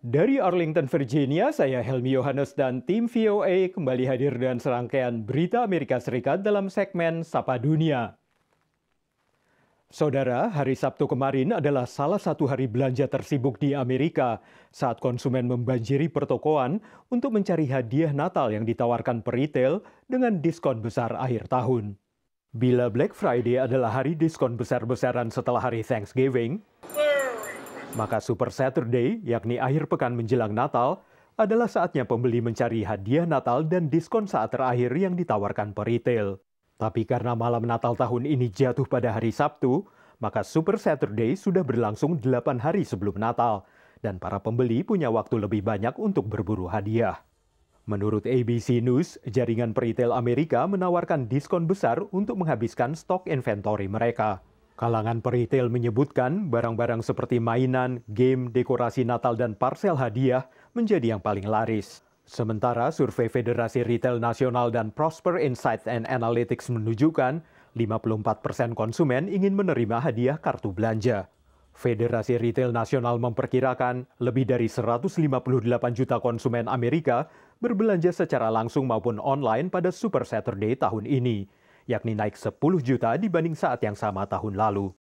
Dari Arlington, Virginia, saya Helmi Yohanes dan tim VOA kembali hadir dengan serangkaian berita Amerika Serikat dalam segmen Sapa Dunia. Saudara, hari Sabtu kemarin adalah salah satu hari belanja tersibuk di Amerika saat konsumen membanjiri pertokoan untuk mencari hadiah Natal yang ditawarkan peritel dengan diskon besar akhir tahun. Bila Black Friday adalah hari diskon besar-besaran setelah hari Thanksgiving, maka Super Saturday, yakni akhir pekan menjelang Natal, adalah saatnya pembeli mencari hadiah Natal dan diskon saat terakhir yang ditawarkan peritel. Tapi karena malam Natal tahun ini jatuh pada hari Sabtu, maka Super Saturday sudah berlangsung 8 hari sebelum Natal, dan para pembeli punya waktu lebih banyak untuk berburu hadiah. Menurut ABC News, jaringan peritel Amerika menawarkan diskon besar untuk menghabiskan stok inventory mereka. Kalangan peritel menyebutkan barang-barang seperti mainan, game, dekorasi Natal, dan parsel hadiah menjadi yang paling laris. Sementara survei Federasi Retail Nasional dan Prosper Insights and Analytics menunjukkan 54 persen konsumen ingin menerima hadiah kartu belanja. Federasi Retail Nasional memperkirakan lebih dari 158 juta konsumen Amerika berbelanja secara langsung maupun online pada Super Saturday tahun ini yakni naik 10 juta dibanding saat yang sama tahun lalu.